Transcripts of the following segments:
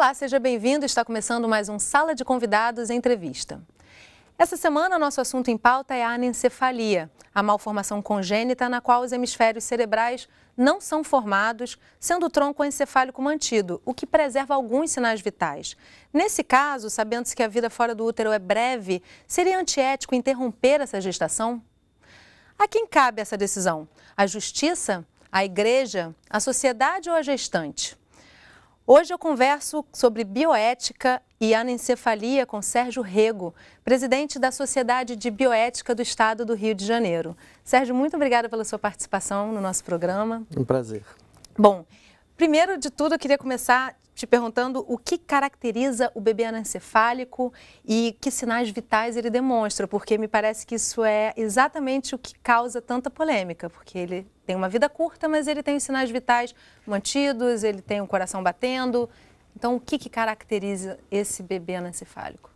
Olá, seja bem-vindo. Está começando mais um Sala de Convidados Entrevista. Essa semana, nosso assunto em pauta é a anencefalia, a malformação congênita na qual os hemisférios cerebrais não são formados, sendo o tronco encefálico mantido, o que preserva alguns sinais vitais. Nesse caso, sabendo-se que a vida fora do útero é breve, seria antiético interromper essa gestação? A quem cabe essa decisão? A justiça? A igreja? A sociedade ou a gestante? Hoje eu converso sobre bioética e anencefalia com Sérgio Rego, presidente da Sociedade de Bioética do Estado do Rio de Janeiro. Sérgio, muito obrigada pela sua participação no nosso programa. Um prazer. Bom, primeiro de tudo eu queria começar te perguntando o que caracteriza o bebê anencefálico e que sinais vitais ele demonstra, porque me parece que isso é exatamente o que causa tanta polêmica, porque ele tem uma vida curta, mas ele tem os sinais vitais mantidos, ele tem o coração batendo. Então, o que, que caracteriza esse bebê anencefálico?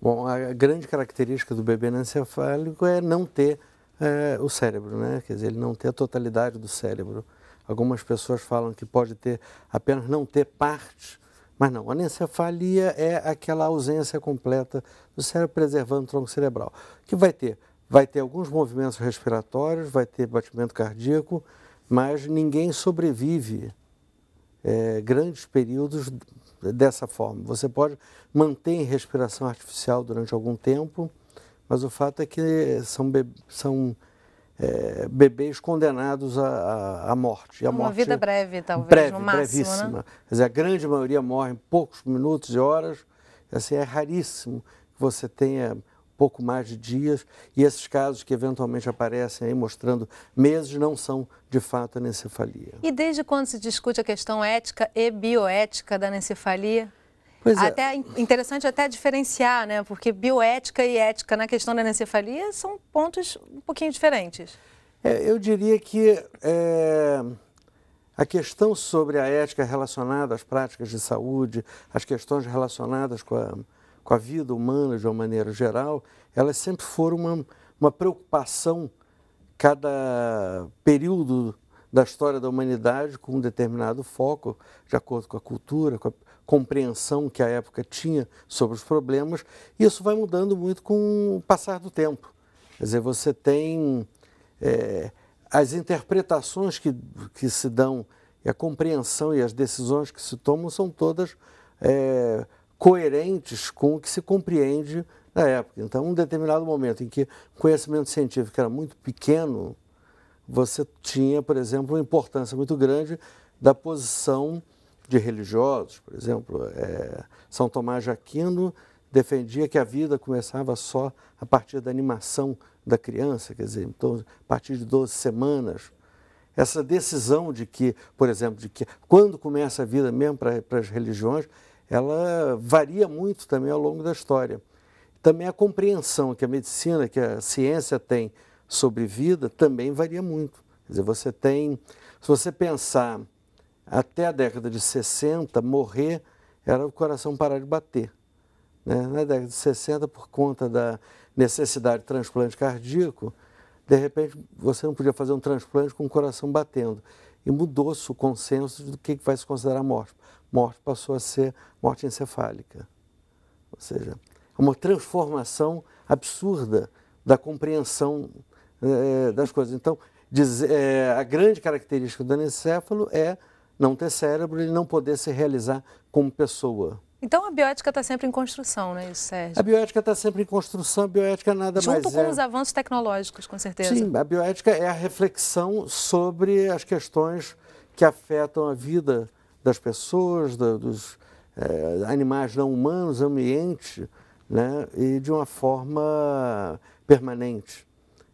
Bom, a grande característica do bebê anencefálico é não ter é, o cérebro, né? Quer dizer, ele não ter a totalidade do cérebro. Algumas pessoas falam que pode ter apenas não ter parte, mas não. A encefalia é aquela ausência completa do cérebro preservando o tronco cerebral. O que vai ter? Vai ter alguns movimentos respiratórios, vai ter batimento cardíaco, mas ninguém sobrevive é, grandes períodos dessa forma. Você pode manter em respiração artificial durante algum tempo, mas o fato é que são, são é, bebês condenados à, à morte. E Uma morte vida breve, talvez, breve, no máximo. Né? Brevíssima. Né? Quer dizer, a grande maioria morre em poucos minutos e horas. Assim, é raríssimo que você tenha pouco mais de dias e esses casos que eventualmente aparecem aí mostrando meses não são de fato anencefalia. E desde quando se discute a questão ética e bioética da anencefalia? Pois é. até, é. Interessante até diferenciar, né? Porque bioética e ética na questão da encefalia são pontos um pouquinho diferentes. É, eu diria que é, a questão sobre a ética relacionada às práticas de saúde, as questões relacionadas com a, com a vida humana de uma maneira geral, elas sempre foram uma, uma preocupação, cada período da história da humanidade com um determinado foco, de acordo com a cultura, com a compreensão que a época tinha sobre os problemas, e isso vai mudando muito com o passar do tempo. Quer dizer, você tem é, as interpretações que, que se dão, e a compreensão e as decisões que se tomam são todas é, coerentes com o que se compreende na época. Então, um determinado momento em que o conhecimento científico era muito pequeno, você tinha, por exemplo, uma importância muito grande da posição de religiosos, por exemplo, é, São Tomás de Aquino defendia que a vida começava só a partir da animação da criança, quer dizer, então, a partir de 12 semanas. Essa decisão de que, por exemplo, de que quando começa a vida mesmo para, para as religiões, ela varia muito também ao longo da história. Também a compreensão que a medicina, que a ciência tem sobre vida, também varia muito. Quer dizer, você tem, se você pensar até a década de 60, morrer era o coração parar de bater. Né? Na década de 60, por conta da necessidade de transplante cardíaco, de repente você não podia fazer um transplante com o coração batendo. E mudou-se o consenso do que vai se considerar morte. Morte passou a ser morte encefálica. Ou seja, é uma transformação absurda da compreensão é, das coisas. Então, diz, é, eh, a grande característica do anencéfalo é não ter cérebro, ele não poder se realizar como pessoa. Então a biótica está sempre em construção, né, isso, Sérgio? A biótica está sempre em construção, a biótica nada Junto mais. Junto com é os avanços tecnológicos, com certeza. Sim, a biótica é a reflexão sobre as questões que afetam a vida das pessoas, da dos é, animais não humanos, ambiente, né, e de uma forma permanente.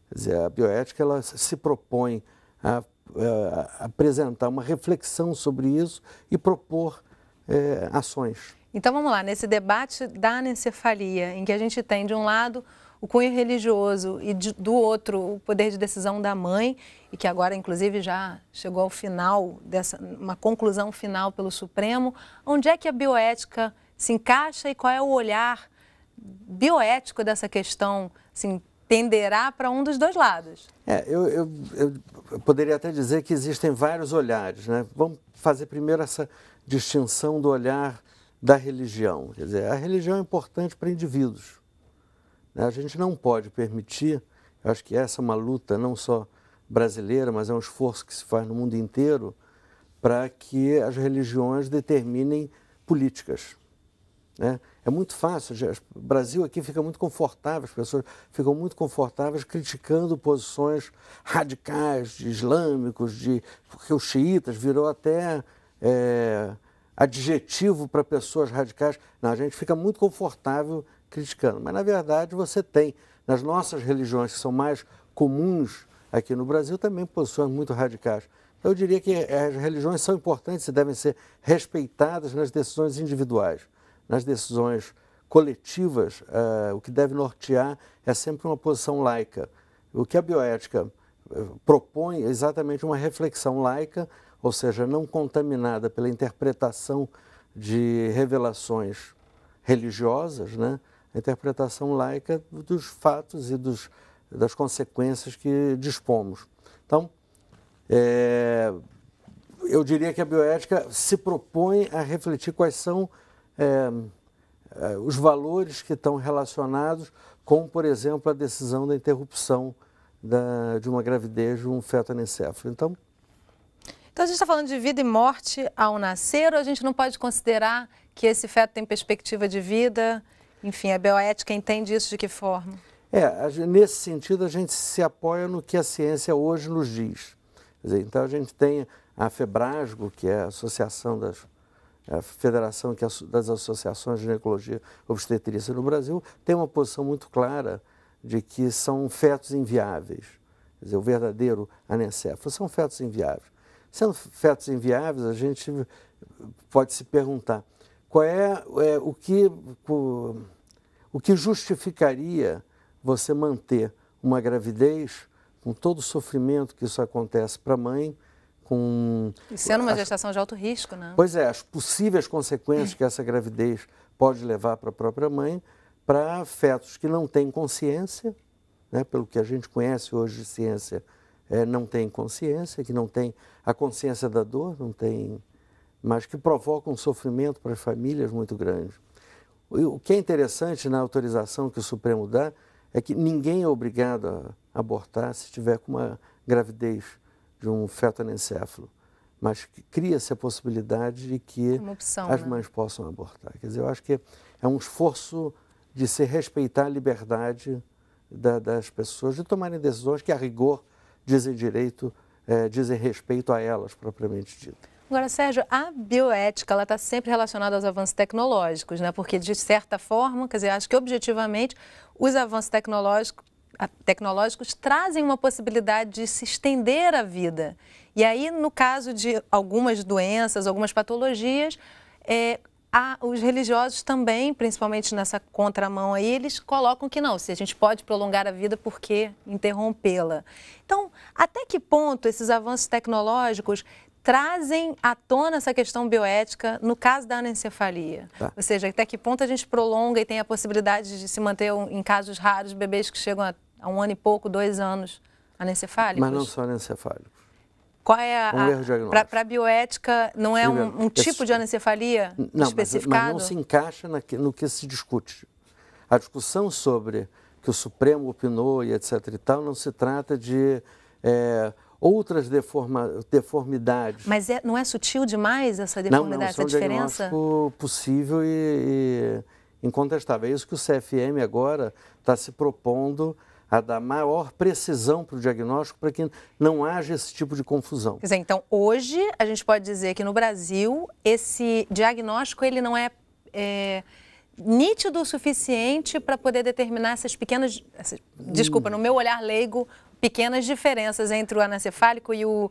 Quer dizer, a bioética ela se propõe a uh, apresentar uma reflexão sobre isso e propor uh, ações. Então vamos lá, nesse debate da anencefalia, em que a gente tem de um lado o cunho religioso e de, do outro o poder de decisão da mãe, e que agora inclusive já chegou ao final dessa uma conclusão final pelo Supremo, onde é que a bioética se encaixa e qual é o olhar bioético dessa questão, assim, tenderá para um dos dois lados. É, eu, eu, eu, poderia até dizer que existem vários olhares. Né? Vamos fazer primeiro essa distinção do olhar da religião. Quer dizer, a religião é importante para indivíduos. Né? A gente não pode permitir, acho que essa é uma luta não só brasileira, mas é um esforço que se faz no mundo inteiro para que as religiões determinem políticas. Né? É muito fácil. O Brasil aqui fica muito confortável, as pessoas ficam muito confortáveis criticando posições radicais de islâmicos, de porque os xiitas virou até é, adjetivo para pessoas radicais. Não, a gente fica muito confortável criticando. Mas, na verdade, você tem, nas nossas religiões que são mais comuns aqui no Brasil, também posições muito radicais. Eu diria que as religiões são importantes e devem ser respeitadas nas decisões individuais nas decisões coletivas, uh, o que deve nortear é sempre uma posição laica. O que a bioética eh, propõe é exatamente uma reflexão laica, ou seja, não contaminada pela interpretação de revelações religiosas, né? a interpretação laica dos fatos e dos, das consequências que dispomos. Então, é, eu diria que a bioética se propõe a refletir quais são é, é, os valores que estão relacionados com, por exemplo, a decisão da interrupção da, de uma gravidez de um feto anencefalo. Então, então a gente está falando de vida e morte ao nascer, ou a gente não pode considerar que esse feto tem perspectiva de vida? Enfim, a é bioética entende isso de que forma? É, nesse sentido a gente se apoia no que a ciência hoje nos diz. Dizer, então a gente tem a FEBRASGO, que é a Associação das a Federação é das Associações de Ginecologia Obstetrícia no Brasil, tem uma posição muito clara de que são fetos inviáveis. Quer dizer, o verdadeiro anencefalo são fetos inviáveis. Sendo fetos inviáveis, a gente pode se perguntar qual é, é o, que, o, o que justificaria você manter uma gravidez com todo o sofrimento que isso acontece para a mãe com. E sendo uma gestação as, de alto risco, né? Pois é, as possíveis consequências que essa gravidez pode levar para a própria mãe, para fetos que não têm consciência, né, pelo que a gente conhece hoje de ciência, é, não têm consciência, que não têm a consciência da dor, não tem, mas que provoca um sofrimento para as famílias muito grande. O que é interessante na autorização que o Supremo dá é que ninguém é obrigado a abortar se tiver com uma gravidez de um fetoencefalo, mas cria-se a possibilidade de que é opção, as né? mães possam abortar. Quer dizer, eu acho que é um esforço de se respeitar a liberdade da, das pessoas de tomarem decisões que, a rigor, dizem direito, é, dizem respeito a elas propriamente dito. Agora, Sérgio, a bioética ela está sempre relacionada aos avanços tecnológicos, né? Porque de certa forma, quer dizer, acho que objetivamente os avanços tecnológicos tecnológicos trazem uma possibilidade de se estender a vida. E aí, no caso de algumas doenças, algumas patologias, é, a, os religiosos também, principalmente nessa contramão aí, eles colocam que não, se a gente pode prolongar a vida, por que interrompê-la? Então, até que ponto esses avanços tecnológicos trazem à tona essa questão bioética no caso da anencefalia? Tá. Ou seja, até que ponto a gente prolonga e tem a possibilidade de se manter, em casos raros, bebês que chegam a há um ano e pouco, dois anos, anencefálicos? Mas não só anencefálicos. Qual é a. Um diagnóstico. Para a bioética, não é um, um, tipo de anencefalia não, especificado? Mas, mas não se encaixa na, no que se discute. A discussão sobre que o Supremo opinou e etc e tal não se trata de. É, outras deforma, deformidades. Mas é, não é sutil demais essa deformidade, não, não, é essa diferença? Não, é possível e, e incontestável. É isso que o CFM agora está se propondo a dar maior precisão para o diagnóstico para que não haja esse tipo de confusão. Quer dizer, então hoje a gente pode dizer que no Brasil esse diagnóstico ele não é, é nítido o suficiente para poder determinar essas pequenas, essas, desculpa, no meu olhar leigo, pequenas diferenças entre o anacefálico e o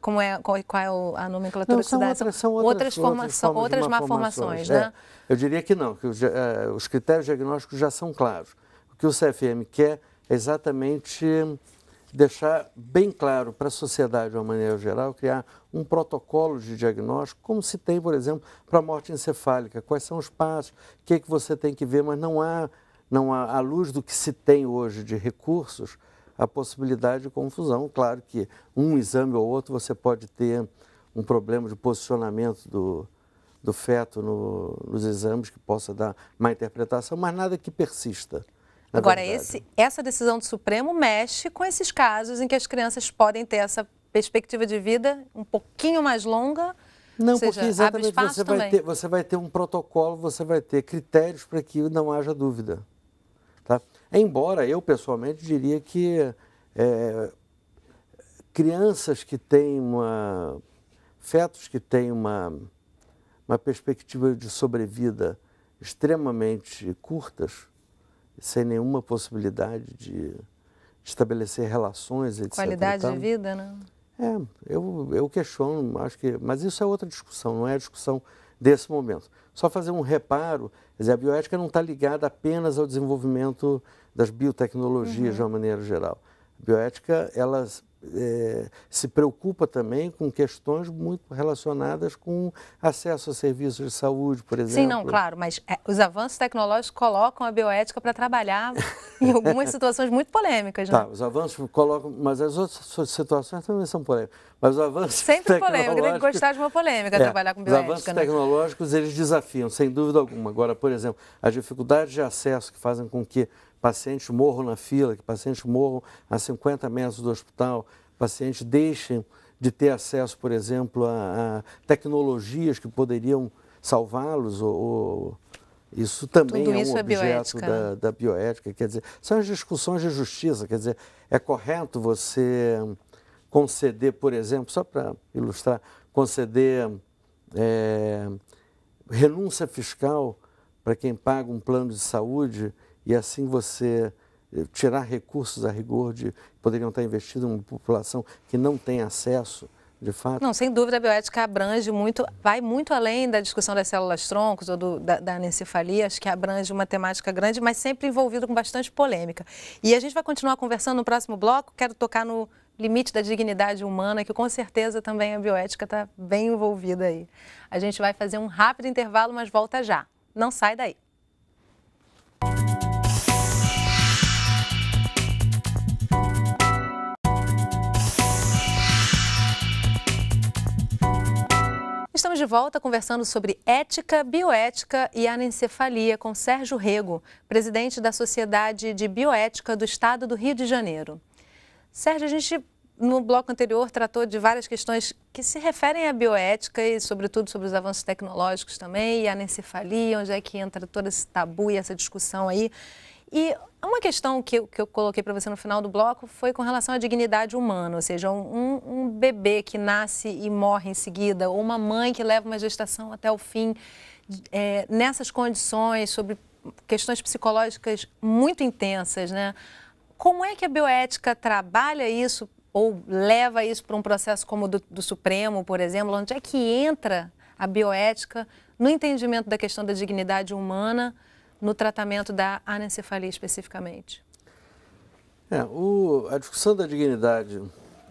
como é qual, qual é a nomenclatura não, são que se Outras, são outras, outras, outras malformações, é. né? É, eu diria que não, que os, uh, os critérios diagnósticos já são claros. O que o CFM quer exatamente deixar bem claro para a sociedade de uma maneira geral, criar um protocolo de diagnóstico, como se tem, por exemplo, para a morte encefálica, quais são os passos, o que, é que você tem que ver, mas não há, não há, à luz do que se tem hoje de recursos, a possibilidade de confusão. Claro que um exame ou outro você pode ter um problema de posicionamento do, do feto no, nos exames que possa dar má interpretação, mas nada que persista. Na Agora, esse, essa decisão do Supremo mexe com esses casos em que as crianças podem ter essa perspectiva de vida um pouquinho mais longa. Não, seja, porque exatamente você vai, ter, você vai ter um protocolo, você vai ter critérios para que não haja dúvida. Tá? Embora eu, pessoalmente, diria que é, crianças que têm uma. fetos que têm uma, uma perspectiva de sobrevida extremamente curtas sem nenhuma possibilidade de estabelecer relações, etc. Qualidade de vida, né? É, eu, eu questiono, acho que. Mas isso é outra discussão, não é a discussão desse momento. Só fazer um reparo, quer dizer, a bioética não está ligada apenas ao desenvolvimento das biotecnologias uhum. de uma maneira geral. A bioética, elas é, se preocupa também com questões muito relacionadas com acesso a serviços de saúde, por exemplo. Sim, não, claro, mas é, os avanços tecnológicos colocam a bioética para trabalhar em algumas situações muito polêmicas, né? Tá, os avanços colocam, mas as outras situações também são polêmicas. Mas os avanços Sempre polêmica, tem que gostar de uma polêmica, é, trabalhar com bioética. Os avanços né? tecnológicos, eles desafiam, sem dúvida alguma. Agora, por exemplo, as dificuldades de acesso que fazem com que pacientes morram na fila, que pacientes morram a 50 metros do hospital, pacientes deixem de ter acesso, por exemplo, a, a tecnologias que poderiam salvá-los ou, ou isso também Tudo é um é objeto é bioética. Da, né? da, bioética, quer dizer, são as discussões de justiça, quer dizer, é correto você conceder, por exemplo, só para ilustrar, conceder é, renúncia fiscal para quem paga um plano de saúde e assim você eh, tirar recursos a rigor de poderiam estar investidos em uma população que não tem acesso de fato? Não, sem dúvida a bioética abrange muito, vai muito além da discussão das células troncos ou do, da, da anencefalia, acho que abrange uma temática grande, mas sempre envolvido com bastante polêmica. E a gente vai continuar conversando no próximo bloco, quero tocar no limite da dignidade humana, que com certeza também a bioética está bem envolvida aí. A gente vai fazer um rápido intervalo, mas volta já. Não sai daí. de volta conversando sobre ética, bioética e anencefalia com Sérgio Rego, presidente da Sociedade de Bioética do Estado do Rio de Janeiro. Sérgio, a gente no bloco anterior tratou de várias questões que se referem à bioética e, sobretudo, sobre os avanços tecnológicos também e a anencefalia, onde é que entra todo esse tabu e essa discussão aí. E uma questão que, que eu coloquei para você no final do bloco foi com relação à dignidade humana, ou seja, um, um bebê que nasce e morre em seguida, ou uma mãe que leva uma gestação até o fim, é, nessas condições, sobre questões psicológicas muito intensas, né? Como é que a bioética trabalha isso ou leva isso para um processo como o do, do Supremo, por exemplo? Onde é que entra a bioética no entendimento da questão da dignidade humana? no tratamento da anencefalia especificamente? É, o, a discussão da dignidade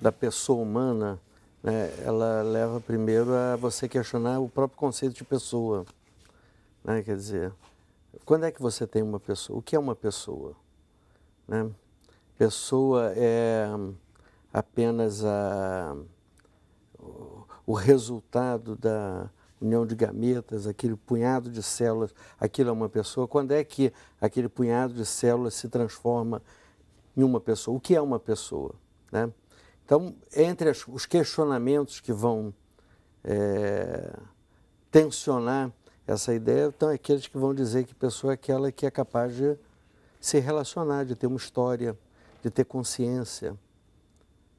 da pessoa humana, né, ela leva primeiro a você questionar o próprio conceito de pessoa. Né? Quer dizer, quando é que você tem uma pessoa? O que é uma pessoa? Né? Pessoa é apenas a, o resultado da, união de gametas, aquele punhado de células, aquilo é uma pessoa, quando é que aquele punhado de células se transforma em uma pessoa? O que é uma pessoa? Né? Então, entre as, os questionamentos que vão é, tensionar essa ideia, estão é aqueles que vão dizer que pessoa é aquela que é capaz de se relacionar, de ter uma história, de ter consciência.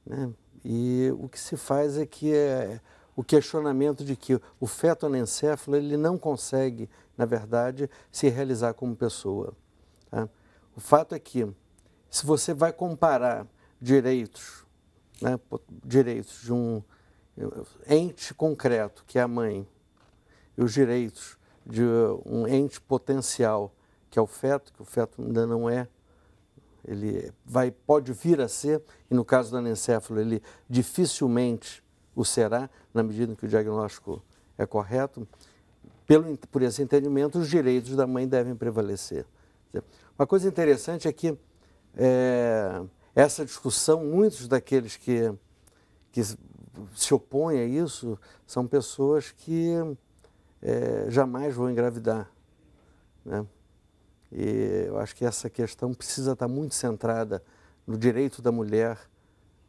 Né? E o que se faz é que é, o questionamento de que o feto anencefalo ele não consegue, na verdade, se realizar como pessoa. Tá? O fato é que, se você vai comparar direitos, né, direitos de um eh, ente concreto, que é a mãe, e os direitos de eh, um ente potencial, que é o feto, que o feto ainda não é, ele vai, pode vir a ser, e no caso do anencefalo, ele dificilmente o será na medida que o diagnóstico é correto. Pelo, por esse entendimento, os direitos da mãe devem prevalecer. Uma coisa interessante é que é, essa discussão, muitos daqueles que, que se opõem a isso são pessoas que é, jamais vão engravidar. Né? E eu acho que essa questão precisa estar muito centrada no direito da mulher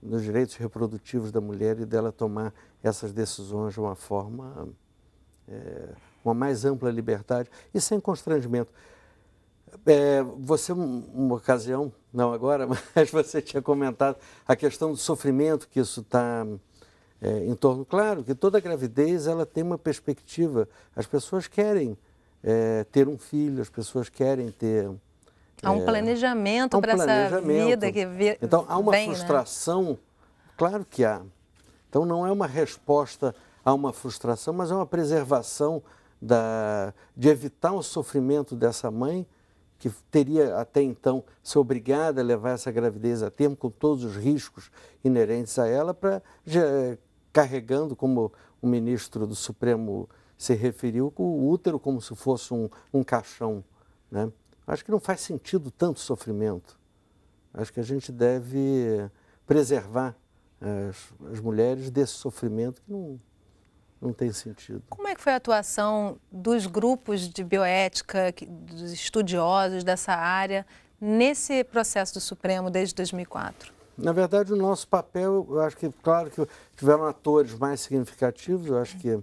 nos direitos reprodutivos da mulher e dela tomar essas decisões de uma forma, é, uma mais ampla liberdade e sem constrangimento. É, você, uma ocasião, não agora, mas você tinha comentado a questão do sofrimento que isso está é, em torno. Claro que toda gravidez ela tem uma perspectiva. As pessoas querem é, ter um filho, as pessoas querem ter Há um é, planejamento um para essa vida que vi, Então, há uma né? frustração, né? claro que há. Então, não é uma resposta a uma frustração, mas é uma preservação da, de evitar o sofrimento dessa mãe que teria até então se obrigada a levar essa gravidez a termo com todos os riscos inerentes a ela para carregando como o ministro do Supremo se referiu o útero como se fosse um, um caixão, né? Acho que não faz sentido tanto sofrimento. Acho que a gente deve preservar eh, as, as mulheres desse sofrimento que não, não tem sentido. Como é que foi a atuação dos grupos de bioética, dos estudiosos dessa área, nesse processo do Supremo desde 2004? Na verdade, o nosso papel, eu acho que, claro que tiveram atores mais significativos, eu acho que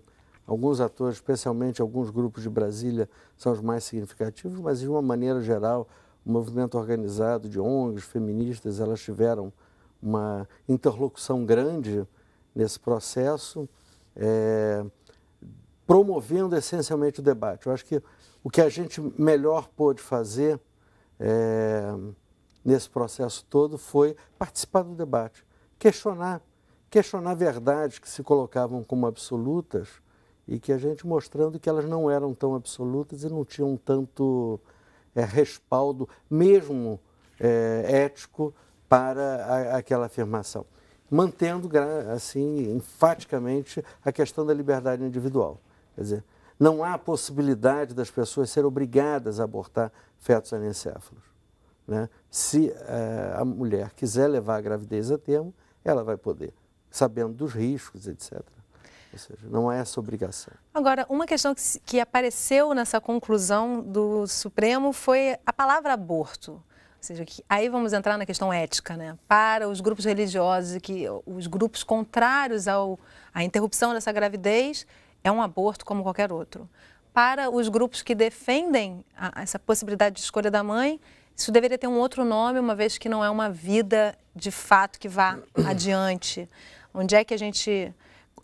Alguns atores, especialmente alguns grupos de Brasília, são os mais significativos, mas de uma maneira geral, o movimento organizado de ONGs, feministas, elas tiveram uma interlocução grande nesse processo, é, promovendo essencialmente o debate. Eu acho que o que a gente melhor pôde fazer é, nesse processo todo foi participar do debate, questionar, questionar verdades que se colocavam como absolutas e que a gente mostrando que elas não eram tão absolutas e não tinham tanto é, respaldo, mesmo é, ético, para a, aquela afirmação. Mantendo, assim, enfaticamente, a questão da liberdade individual. Quer dizer, não há possibilidade das pessoas serem obrigadas a abortar fetos anencéfalos. Né? Se é, a mulher quiser levar a gravidez a termo, ela vai poder, sabendo dos riscos, etc. Ou seja, não é essa obrigação. Agora, uma questão que, que apareceu nessa conclusão do Supremo foi a palavra aborto. Ou seja, que, aí vamos entrar na questão ética, né? Para os grupos religiosos, que os grupos contrários ao, à interrupção dessa gravidez, é um aborto como qualquer outro. Para os grupos que defendem a, essa possibilidade de escolha da mãe, isso deveria ter um outro nome, uma vez que não é uma vida de fato que vá adiante. Onde é que a gente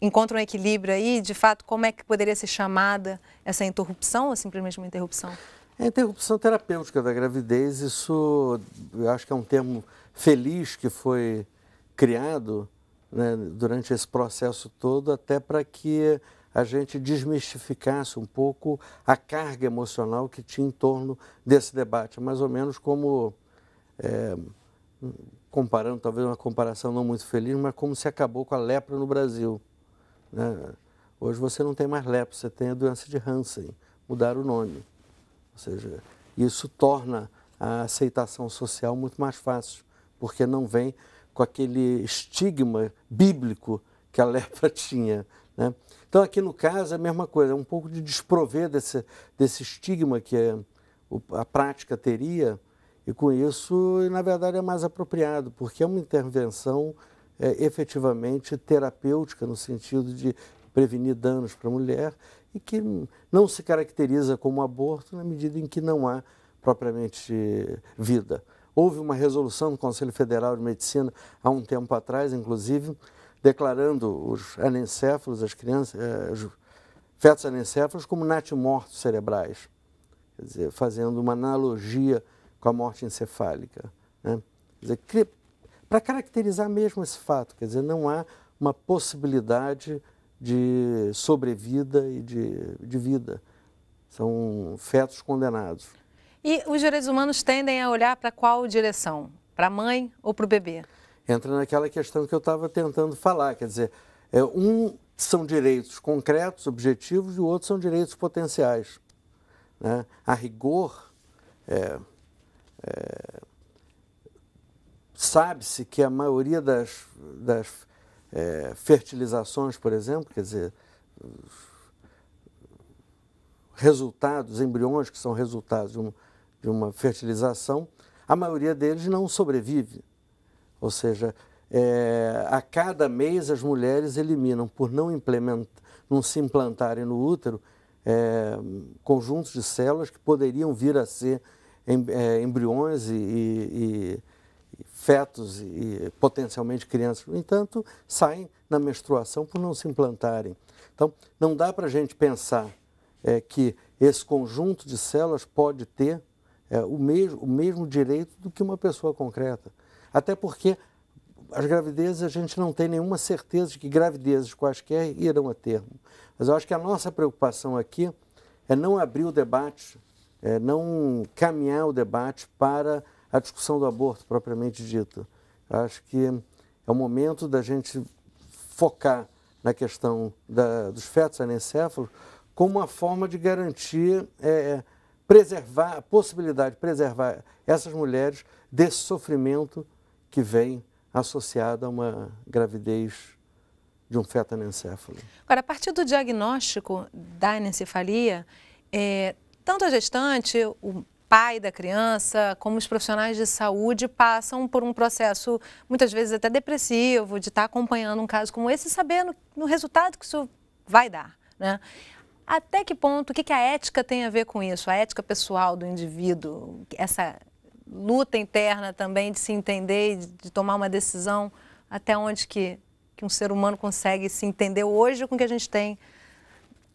encontra um equilíbrio aí, de fato, como é que poderia ser chamada essa interrupção ou simplesmente uma interrupção? A é interrupção terapêutica da gravidez, isso eu acho que é um termo feliz que foi criado né, durante esse processo todo, até para que a gente desmistificasse um pouco a carga emocional que tinha em torno desse debate, mais ou menos como. É, comparando, talvez uma comparação não muito feliz, mas como se acabou com a lepra no Brasil. Né? Hoje você não tem mais lepra, você tem a doença de Hansen, mudar o nome. Ou seja, isso torna a aceitação social muito mais fácil, porque não vem com aquele estigma bíblico que a lepra tinha. Né? Então, aqui no caso, é a mesma coisa, é um pouco de desprover desse, desse estigma que é a prática teria, e com isso, na verdade, é mais apropriado, porque é uma intervenção é, efetivamente terapêutica, no sentido de prevenir danos para a mulher, e que não se caracteriza como aborto na medida em que não há propriamente vida. Houve uma resolução do Conselho Federal de Medicina há um tempo atrás, inclusive, declarando os anencéfalos, as crianças, é, os fetos anencéfalos como natimortos cerebrais, quer dizer, fazendo uma analogia com a morte encefálica. Né? Quer dizer, para caracterizar mesmo esse fato. Quer dizer, não há uma possibilidade de sobrevida e de, de vida. São fetos condenados. E os direitos humanos tendem a olhar para qual direção? Para a mãe ou para o bebê? Entra naquela questão que eu estava tentando falar. Quer dizer, é, um são direitos concretos, objetivos, e o outro são direitos potenciais. Né? A rigor, é, é Sabe-se que a maioria das, das é, fertilizações, por exemplo, quer dizer, resultados, embriões que são resultados de, um, de uma fertilização, a maioria deles não sobrevive. Ou seja, é, a cada mês as mulheres eliminam, por não, implementar, não se implantarem no útero, é, conjuntos de células que poderiam vir a ser é, embriões e, e, fetos e potencialmente crianças, no entanto, saem na menstruação por não se implantarem. Então, não dá para a gente pensar é, que esse conjunto de células pode ter é, o, mesmo, o mesmo direito do que uma pessoa concreta. Até porque as gravidezes a gente não tem nenhuma certeza de que gravidezes quaisquer irão a termo. Mas eu acho que a nossa preocupação aqui é não abrir o debate, é não caminhar o debate para a discussão do aborto propriamente dita. Acho que é o momento da gente focar na questão da, dos fetos anencéfalos como uma forma de garantir, é, é, preservar, a possibilidade de preservar essas mulheres desse sofrimento que vem associado a uma gravidez de um feto anencéfalo. Agora, a partir do diagnóstico da anencefalia, é, tanto a gestante, o pai da criança, como os profissionais de saúde passam por um processo, muitas vezes até depressivo, de estar tá acompanhando um caso como esse, sabendo no resultado que isso vai dar. Né? Até que ponto, o que, que a ética tem a ver com isso? A ética pessoal do indivíduo, essa luta interna também de se entender e de tomar uma decisão, até onde que, que um ser humano consegue se entender hoje com o que a gente tem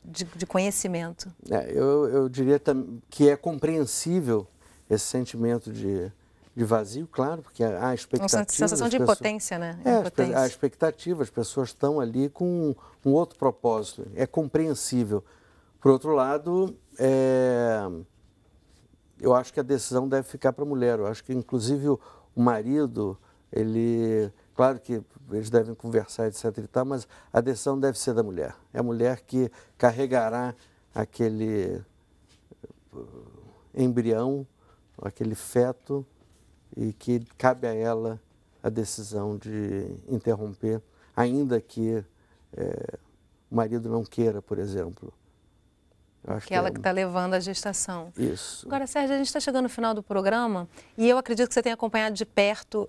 de, de conhecimento. É, eu, eu diria que é compreensível esse sentimento de, de vazio, claro, porque a, expectativas. expectativa... Uma sensação de impotência, né? É, impotência. a expectativa, as pessoas estão ali com um, um outro propósito, é compreensível. Por outro lado, é, eu acho que a decisão deve ficar para a mulher, eu acho que inclusive o, o marido, ele Claro que eles devem conversar, etc. E tal, mas a decisão deve ser da mulher. É a mulher que carregará aquele eh, embrião, aquele feto, e que cabe a ela a decisão de interromper, ainda que é, o marido não queira, por exemplo. Acho que ela é que está levando a gestação. Isso. Agora, Sérgio, a gente está chegando no final do programa e eu acredito que você tem acompanhado de perto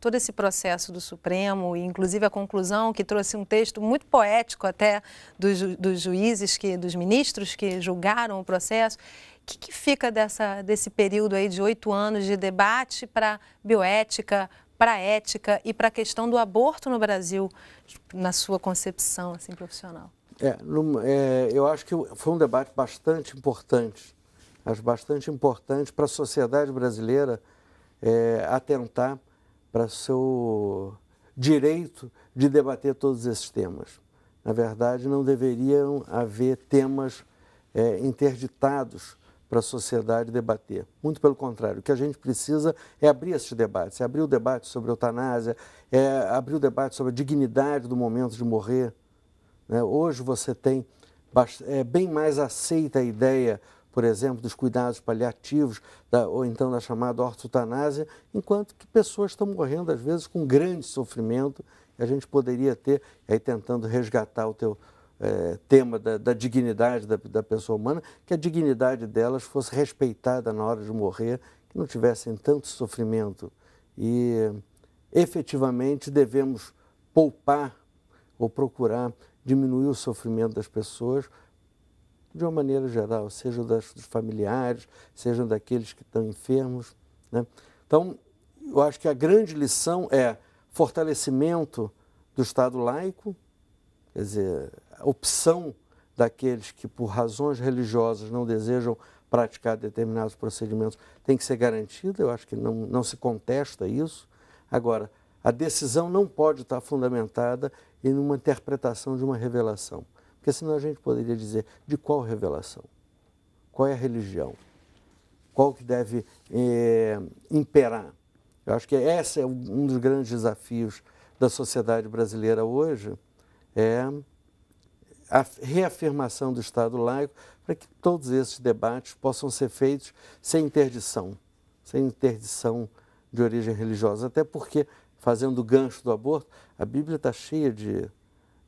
todo esse processo do Supremo, e inclusive a conclusão que trouxe um texto muito poético até dos, dos juízes, que, dos ministros que julgaram o processo. O que, que fica dessa, desse período aí de oito anos de debate para bioética, para ética e para a questão do aborto no Brasil, na sua concepção assim, profissional? É, é, eu acho que foi um debate bastante importante, acho bastante importante para a sociedade brasileira é, atentar para seu direito de debater todos esses temas. Na verdade, não deveriam haver temas é, interditados para a sociedade debater. Muito pelo contrário, o que a gente precisa é abrir esses debates, é abrir o debate sobre eutanásia, é abrir o debate sobre a dignidade do momento de morrer, né? Hoje você tem é bem mais aceita a ideia, por exemplo, dos cuidados paliativos, da, ou então da chamada ortotanásia, enquanto que pessoas estão morrendo, às vezes, com grande sofrimento, e a gente poderia ter, aí tentando resgatar o teu é, tema da, da dignidade da, da, pessoa humana, que a dignidade delas fosse respeitada na hora de morrer, que não tivessem tanto sofrimento. E efetivamente devemos poupar ou procurar diminuir o sofrimento das pessoas de uma maneira geral, seja das, dos familiares, seja daqueles que estão enfermos. Né? Então, eu acho que a grande lição é fortalecimento do Estado laico, quer dizer, a opção daqueles que por razões religiosas não desejam praticar determinados procedimentos tem que ser garantida, eu acho que não, não se contesta isso. Agora, a decisão não pode estar fundamentada e numa interpretação de uma revelação. Porque senão a gente poderia dizer de qual revelação? Qual é a religião? Qual que deve eh, imperar? Eu acho que esse é um dos grandes desafios da sociedade brasileira hoje, é a reafirmação do Estado laico para que todos esses debates possam ser feitos sem interdição, sem interdição de origem religiosa, até porque fazendo o gancho do aborto, a Bíblia está cheia de,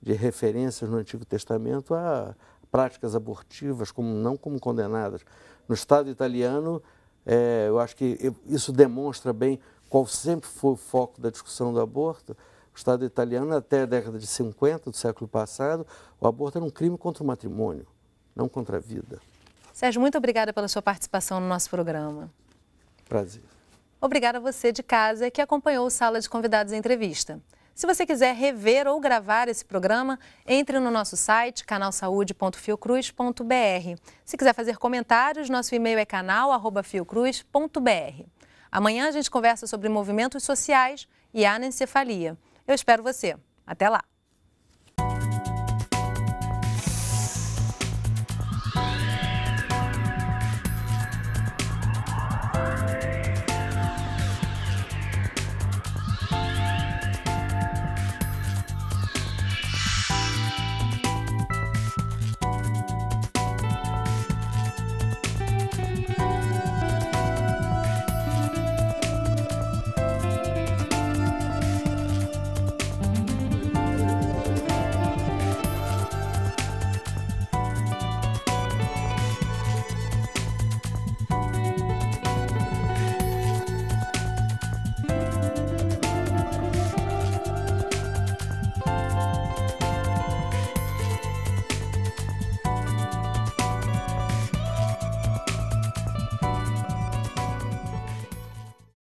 de referências no Antigo Testamento a práticas abortivas, como, não como condenadas. No Estado italiano, é, eu acho que isso demonstra bem qual sempre foi o foco da discussão do aborto. O Estado italiano, até a década de 50 do século passado, o aborto era um crime contra o matrimônio, não contra a vida. Sérgio, muito obrigada pela sua participação no nosso programa. Prazer. Obrigada a você de casa que acompanhou o Sala de Convidados Entrevista. Se você quiser rever ou gravar esse programa, entre no nosso site canalsaude.fiocruz.br. Se quiser fazer comentários, nosso e-mail é canal@fiocruz.br. Amanhã a gente conversa sobre movimentos sociais e anencefalia. Eu espero você. Até lá!